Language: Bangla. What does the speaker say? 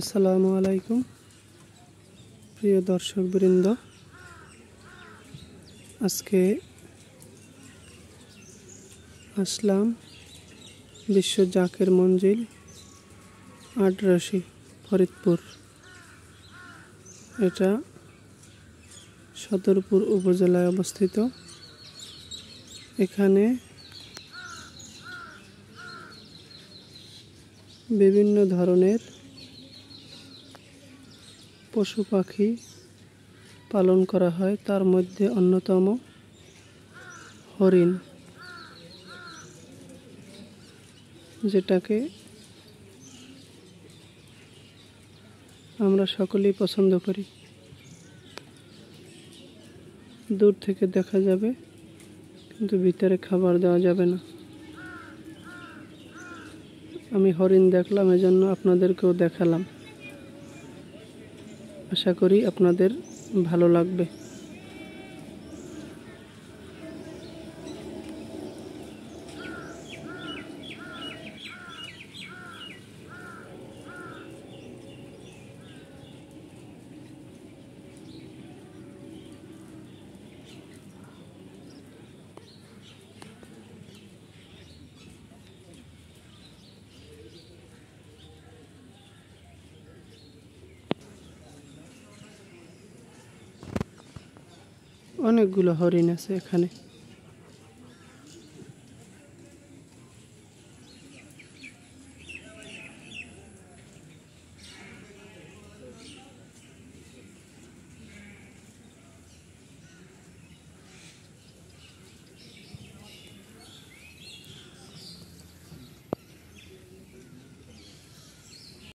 আসসালামু আলাইকুম প্রিয় দর্শক বৃন্দ আজকে আসলাম বিশ্ব জাকের মঞ্জিল আটরাশি ফরিদপুর এটা সদরপুর উপজেলায় অবস্থিত এখানে বিভিন্ন ধরনের পশু পাখি পালন করা হয় তার মধ্যে অন্যতম হরিণ যেটাকে আমরা সকলেই পছন্দ করি দূর থেকে দেখা যাবে কিন্তু ভিতরে খাবার দেওয়া যাবে না আমি হরিণ দেখলাম এজন্য আপনাদেরকেও দেখালাম আশা করি আপনাদের ভালো লাগবে অনেকগুলো হরিণ আছে এখানে